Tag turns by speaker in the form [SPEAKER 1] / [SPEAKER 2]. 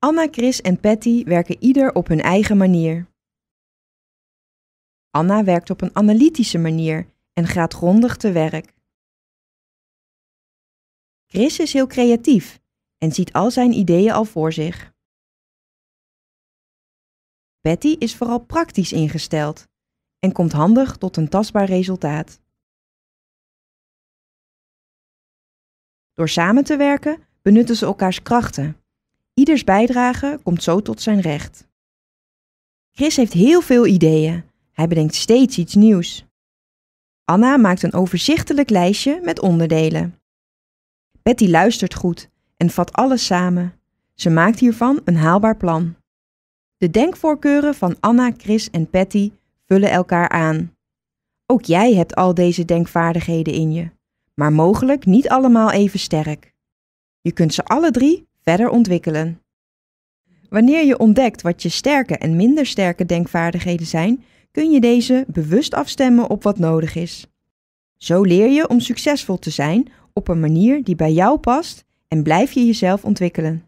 [SPEAKER 1] Anna, Chris en Patty werken ieder op hun eigen manier. Anna werkt op een analytische manier en gaat grondig te werk. Chris is heel creatief en ziet al zijn ideeën al voor zich. Patty is vooral praktisch ingesteld en komt handig tot een tastbaar resultaat. Door samen te werken benutten ze elkaars krachten Ieders bijdrage komt zo tot zijn recht. Chris heeft heel veel ideeën. Hij bedenkt steeds iets nieuws. Anna maakt een overzichtelijk lijstje met onderdelen. Betty luistert goed en vat alles samen. Ze maakt hiervan een haalbaar plan. De denkvoorkeuren van Anna, Chris en Patty vullen elkaar aan. Ook jij hebt al deze denkvaardigheden in je, maar mogelijk niet allemaal even sterk. Je kunt ze alle drie verder ontwikkelen. Wanneer je ontdekt wat je sterke en minder sterke denkvaardigheden zijn, kun je deze bewust afstemmen op wat nodig is. Zo leer je om succesvol te zijn op een manier die bij jou past en blijf je jezelf ontwikkelen.